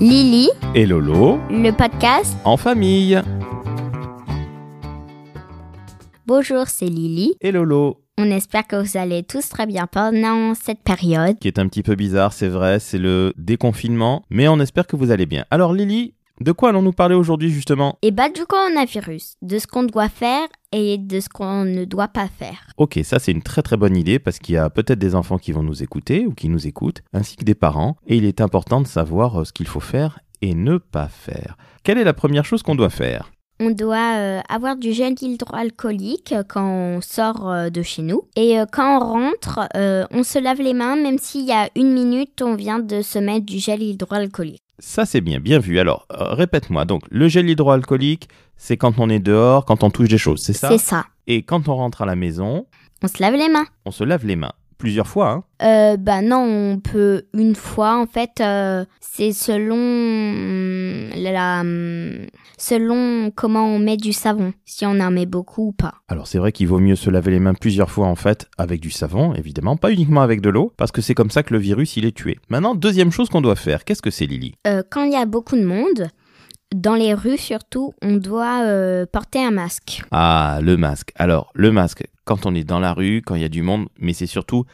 Lily et Lolo, le podcast en famille. Bonjour, c'est Lily et Lolo. On espère que vous allez tous très bien pendant cette période. Qui est un petit peu bizarre, c'est vrai, c'est le déconfinement, mais on espère que vous allez bien. Alors Lily, de quoi allons-nous parler aujourd'hui justement Et eh bah ben, du coronavirus, de ce qu'on doit faire et de ce qu'on ne doit pas faire. Ok, ça c'est une très très bonne idée parce qu'il y a peut-être des enfants qui vont nous écouter ou qui nous écoutent, ainsi que des parents, et il est important de savoir euh, ce qu'il faut faire et ne pas faire. Quelle est la première chose qu'on doit faire on doit euh, avoir du gel hydroalcoolique euh, quand on sort euh, de chez nous. Et quand on rentre, on se lave les mains, même s'il y a une minute, on vient de se mettre du gel hydroalcoolique. Ça, c'est bien, bien vu. Alors, répète-moi. Donc, le gel hydroalcoolique, c'est quand on est dehors, quand on touche des choses, c'est ça C'est ça. Et quand on rentre à la maison On se lave les mains. On se lave les mains plusieurs fois. Hein. Euh, bah non, on peut une fois. En fait, euh, c'est selon hum, la, hum, selon comment on met du savon, si on en met beaucoup ou pas. Alors c'est vrai qu'il vaut mieux se laver les mains plusieurs fois en fait avec du savon, évidemment, pas uniquement avec de l'eau, parce que c'est comme ça que le virus il est tué. Maintenant, deuxième chose qu'on doit faire, qu'est-ce que c'est, Lily euh, Quand il y a beaucoup de monde, dans les rues surtout, on doit euh, porter un masque. Ah, le masque. Alors, le masque, quand on est dans la rue, quand il y a du monde, mais c'est surtout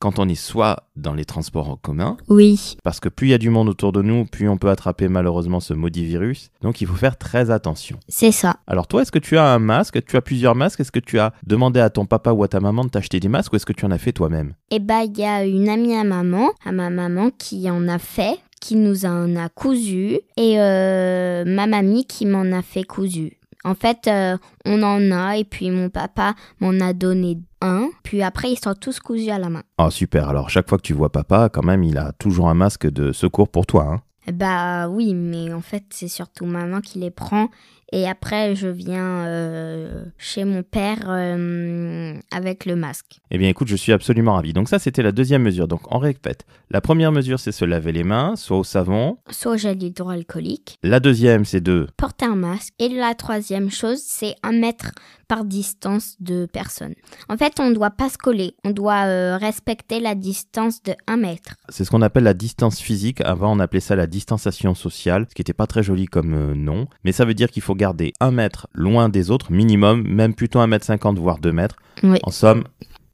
quand on est soit dans les transports en commun. Oui. Parce que plus il y a du monde autour de nous, plus on peut attraper malheureusement ce maudit virus. Donc il faut faire très attention. C'est ça. Alors toi, est-ce que tu as un masque Tu as plusieurs masques Est-ce que tu as demandé à ton papa ou à ta maman de t'acheter des masques ou est-ce que tu en as fait toi-même Eh bien, il y a une amie à maman, à ma maman qui en a fait qui nous en a cousu et euh, ma mamie qui m'en a fait cousu. En fait, euh, on en a et puis mon papa m'en a donné un. Puis après, ils sont tous cousus à la main. oh, super, alors chaque fois que tu vois papa, quand même, il a toujours un masque de secours pour toi. Hein bah oui, mais en fait, c'est surtout maman qui les prend et après, je viens euh, chez mon père euh, avec le masque. Eh bien, écoute, je suis absolument ravi. Donc ça, c'était la deuxième mesure. Donc, on répète. La première mesure, c'est se laver les mains, soit au savon. Soit au gel hydroalcoolique. La deuxième, c'est de... Porter un masque. Et la troisième chose, c'est un mètre par distance de personne. En fait, on ne doit pas se coller. On doit euh, respecter la distance de un mètre. C'est ce qu'on appelle la distance physique. Avant, on appelait ça la distanciation sociale, ce qui n'était pas très joli comme nom. Mais ça veut dire qu'il faut garder un mètre loin des autres, minimum, même plutôt un mètre cinquante, voire deux mètres. En somme,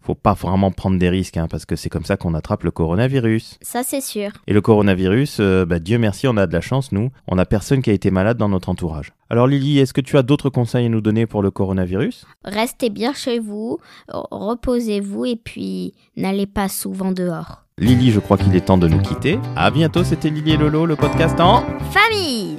faut pas vraiment prendre des risques, hein, parce que c'est comme ça qu'on attrape le coronavirus. Ça, c'est sûr. Et le coronavirus, euh, bah, Dieu merci, on a de la chance, nous. On n'a personne qui a été malade dans notre entourage. Alors Lily, est-ce que tu as d'autres conseils à nous donner pour le coronavirus Restez bien chez vous, reposez-vous et puis n'allez pas souvent dehors. Lily, je crois qu'il est temps de nous quitter. À bientôt, c'était Lily et Lolo, le podcast en famille.